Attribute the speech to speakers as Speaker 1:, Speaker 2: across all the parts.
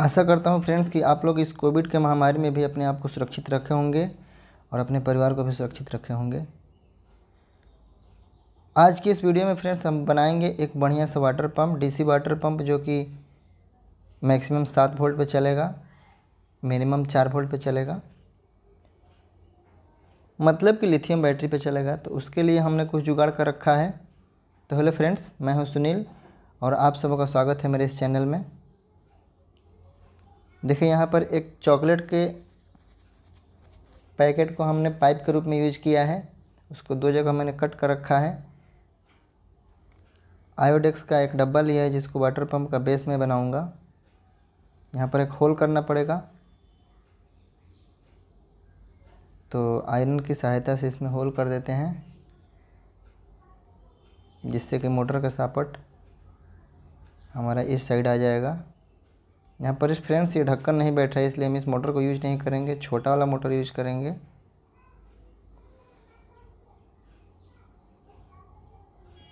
Speaker 1: आशा करता हूँ फ्रेंड्स कि आप लोग इस कोविड के महामारी में भी अपने आप को सुरक्षित रखे होंगे और अपने परिवार को भी सुरक्षित रखे होंगे आज की इस वीडियो में फ्रेंड्स हम बनाएंगे एक बढ़िया सा water pump DC water pump जो कि मैक्सिमम सात वोल्ट पे चलेगा मिनिमम चार वोल्ट पे चलेगा मतलब कि लिथियम बैटरी पे चलेगा तो उसके लिए हमने कुछ जुगाड़ कर रखा है तो हेलो फ्रेंड्स मैं हूं सुनील और आप सबों का स्वागत है मेरे इस चैनल में देखिए यहाँ पर एक चॉकलेट के पैकेट को हमने पाइप के रूप में यूज किया है उसको दो जगह मैंने कट कर रखा है आयोडेक्स का एक डब्बा लिया है जिसको वाटर पंप का बेस में बनाऊंगा यहाँ पर एक होल करना पड़ेगा तो आयरन की सहायता से इसमें होल कर देते हैं जिससे कि मोटर का सापट हमारा इस साइड आ जाएगा यहाँ पर इस फ्रेंड्स ये ढक्कन नहीं बैठा है इसलिए हम इस मोटर को यूज़ नहीं करेंगे छोटा वाला मोटर यूज करेंगे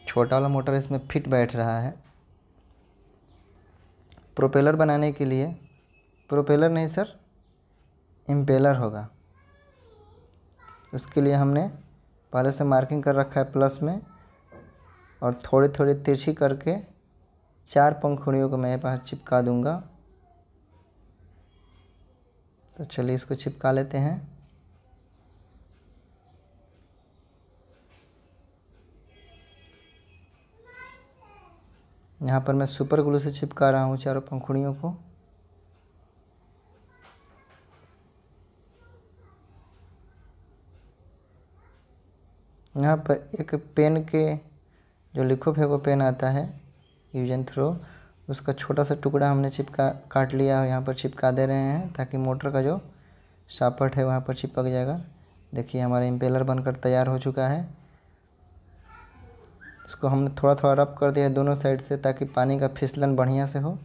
Speaker 1: छोटा वाला मोटर इसमें फिट बैठ रहा है प्रोपेलर बनाने के लिए प्रोपेलर नहीं सर इम्पेलर होगा उसके लिए हमने पहले से मार्किंग कर रखा है प्लस में और थोड़ी थोड़ी तिरछी करके चार पंखुड़ियों को मैं यहाँ पास चिपका दूंगा तो चलिए इसको चिपका लेते हैं यहाँ पर मैं सुपर ग्लू से चिपका रहा हूँ चारों पंखुड़ियों को यहाँ पर एक पेन के जो लिखो फेको पेन आता है यूजन थ्रो उसका छोटा सा टुकड़ा हमने चिपका काट लिया और यहाँ पर चिपका दे रहे हैं ताकि मोटर का जो सापट है वहाँ पर चिपक जाएगा देखिए हमारा इम्पेलर बनकर तैयार हो चुका है इसको हमने थोड़ा थोड़ा रब कर दिया दोनों साइड से ताकि पानी का फिसलन बढ़िया से हो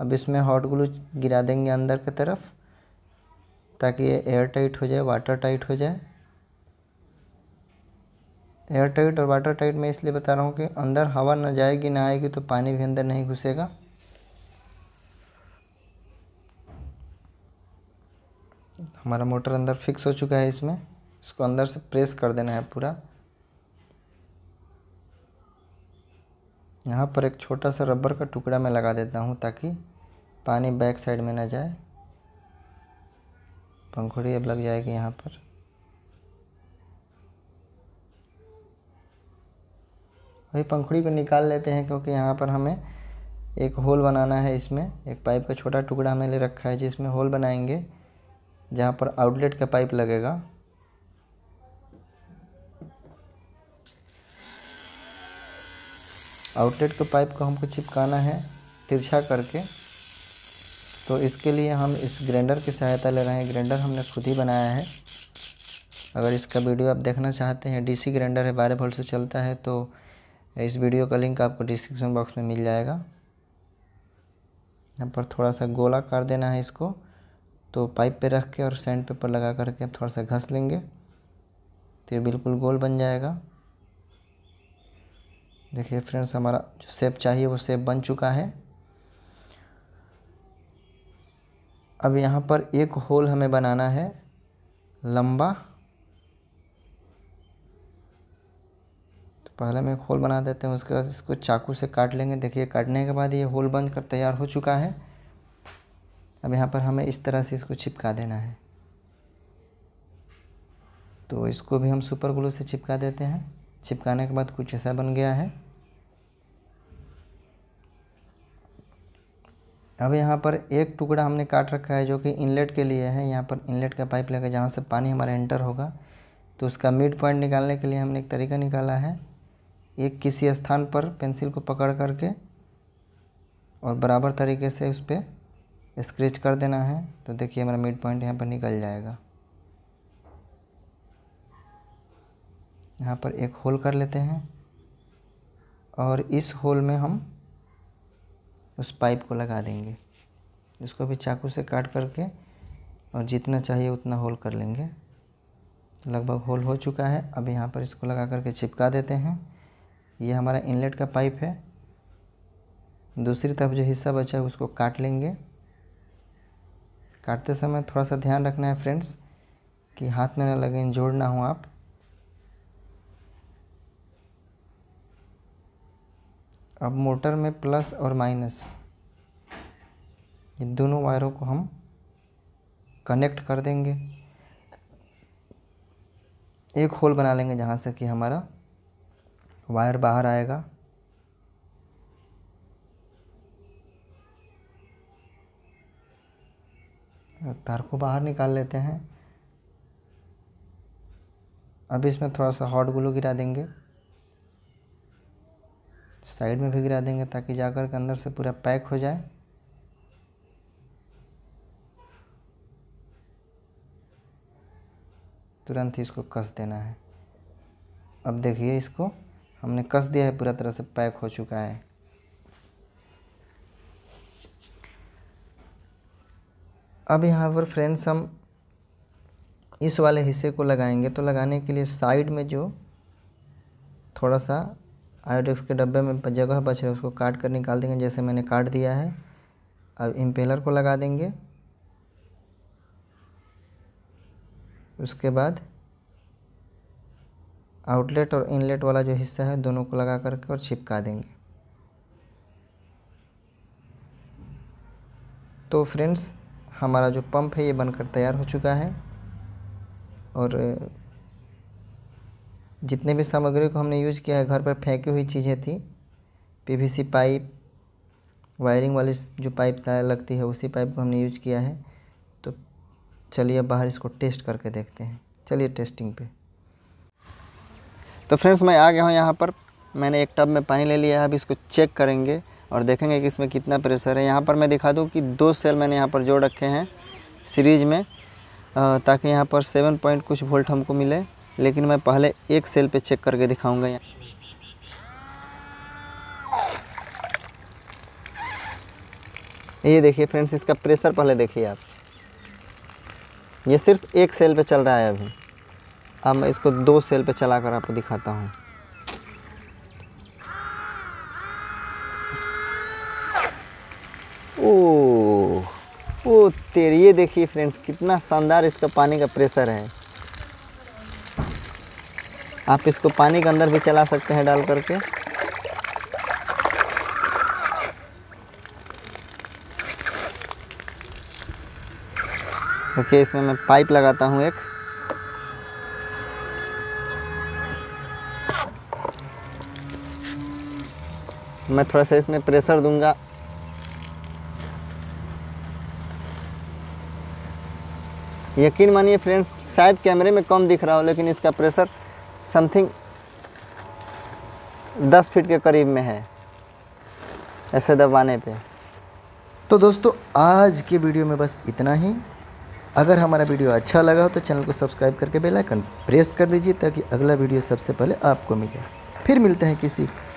Speaker 1: अब इसमें हॉट ग्लू गिरा देंगे अंदर की तरफ ताकि ये एयर टाइट हो जाए वाटर टाइट हो जाए एयर टाइट और वाटर टाइट मैं इसलिए बता रहा हूँ कि अंदर हवा ना जाएगी ना आएगी तो पानी भी अंदर नहीं घुसेगा हमारा मोटर अंदर फिक्स हो चुका है इसमें इसको अंदर से प्रेस कर देना है पूरा यहाँ पर एक छोटा सा रबर का टुकड़ा मैं लगा देता हूँ ताकि पानी बैक साइड में ना जाए पंखुड़ी अब लग जाएगी यहाँ पर वही पंखुड़ी को निकाल लेते हैं क्योंकि यहाँ पर हमें एक होल बनाना है इसमें एक पाइप का छोटा टुकड़ा हमें ले रखा है जिसमें होल बनाएंगे जहाँ पर आउटलेट का पाइप लगेगा आउटलेट के पाइप को हमको चिपकाना है तिरछा करके तो इसके लिए हम इस ग्रैंडर की सहायता ले रहे हैं ग्रेंडर हमने खुद ही बनाया है अगर इसका वीडियो आप देखना चाहते हैं डीसी ग्रेंडर है बारह वोल्ट से चलता है तो इस वीडियो का लिंक आपको डिस्क्रिप्शन बॉक्स में मिल जाएगा यहाँ पर थोड़ा सा गोला कर देना है इसको तो पाइप पे रख के और सैंड पेपर लगा करके हम थोड़ा सा घस लेंगे तो ये बिल्कुल गोल बन जाएगा देखिए फ्रेंड्स हमारा जो सेप चाहिए वो सेप बन चुका है अब यहाँ पर एक होल हमें बनाना है लंबा पहले में एक होल बना देते हैं उसके बाद इसको चाकू से काट लेंगे देखिए काटने के बाद ये होल बंद कर तैयार हो चुका है अब यहाँ पर हमें इस तरह से इसको चिपका देना है तो इसको भी हम सुपर ग्लू से चिपका देते हैं चिपकाने के बाद कुछ ऐसा बन गया है अब यहाँ पर एक टुकड़ा हमने काट रखा है जो कि इनलेट के लिए है यहाँ पर इनलेट का पाइप लगा जहाँ से पानी हमारा एंटर होगा तो उसका मिड पॉइंट निकालने के लिए हमने एक तरीका निकाला है एक किसी स्थान पर पेंसिल को पकड़ करके और बराबर तरीके से उस पर स्क्रेच कर देना है तो देखिए हमारा मिड पॉइंट यहाँ पर निकल जाएगा यहाँ पर एक होल कर लेते हैं और इस होल में हम उस पाइप को लगा देंगे इसको भी चाकू से काट करके और जितना चाहिए उतना होल कर लेंगे लगभग होल हो चुका है अब यहाँ पर इसको लगा करके चिपका देते हैं ये हमारा इनलेट का पाइप है दूसरी तरफ जो हिस्सा बचा है उसको काट लेंगे काटते समय थोड़ा सा ध्यान रखना है फ्रेंड्स कि हाथ में ना लगे जोड़ ना हो आप अब मोटर में प्लस और माइनस इन दोनों वायरों को हम कनेक्ट कर देंगे एक होल बना लेंगे जहाँ से कि हमारा वायर बाहर आएगा तार को बाहर निकाल लेते हैं अब इसमें थोड़ा सा हॉट ग्लू गिरा देंगे साइड में भी गिरा देंगे ताकि जाकर के अंदर से पूरा पैक हो जाए तुरंत ही इसको कस देना है अब देखिए इसको हमने कस दिया है पूरा तरह से पैक हो चुका है अब यहाँ पर फ्रेंड्स हम इस वाले हिस्से को लगाएंगे तो लगाने के लिए साइड में जो थोड़ा सा आयोडेक्स के डब्बे में जगह बच रहा है उसको काट कर निकाल देंगे जैसे मैंने काट दिया है अब इम्पेलर को लगा देंगे उसके बाद आउटलेट और इनलेट वाला जो हिस्सा है दोनों को लगा करके और छिपका देंगे तो फ्रेंड्स हमारा जो पंप है ये बनकर तैयार हो चुका है और जितने भी सामग्री को हमने यूज़ किया है घर पर फेंकी हुई चीज़ें थी पीवीसी पाइप वायरिंग वाली जो पाइप लगती है उसी पाइप को हमने यूज किया है तो चलिए बाहर इसको टेस्ट करके देखते हैं चलिए टेस्टिंग पे तो फ्रेंड्स मैं आ गया हूँ यहाँ पर मैंने एक टब में पानी ले लिया है अब इसको चेक करेंगे और देखेंगे कि इसमें कितना प्रेशर है यहाँ पर मैं दिखा दूँ कि दो सेल मैंने यहाँ पर जोड़ रखे हैं सीरीज में ताकि यहाँ पर सेवन पॉइंट कुछ वोल्ट हमको मिले लेकिन मैं पहले एक सेल पे चेक करके दिखाऊंगा यहाँ ये देखिए फ्रेंड्स इसका प्रेशर पहले देखिए आप ये सिर्फ एक सेल पे चल रहा है अभी अब मैं इसको दो सेल पे चला कर आपको दिखाता हूँ ओ ओ तेरी ये देखिए फ्रेंड्स कितना शानदार इसका पानी का प्रेशर है आप इसको पानी के अंदर भी चला सकते हैं डाल करके ओके इसमें मैं पाइप लगाता हूँ एक मैं थोड़ा सा इसमें प्रेशर दूंगा यकीन मानिए फ्रेंड्स शायद कैमरे में कम दिख रहा हो लेकिन इसका प्रेशर समथिंग दस फीट के करीब में है ऐसे दबाने पे तो दोस्तों आज के वीडियो में बस इतना ही अगर हमारा वीडियो अच्छा लगा हो तो चैनल को सब्सक्राइब करके बेल आइकन प्रेस कर दीजिए ताकि अगला वीडियो सबसे पहले आपको मिले फिर मिलते हैं किसी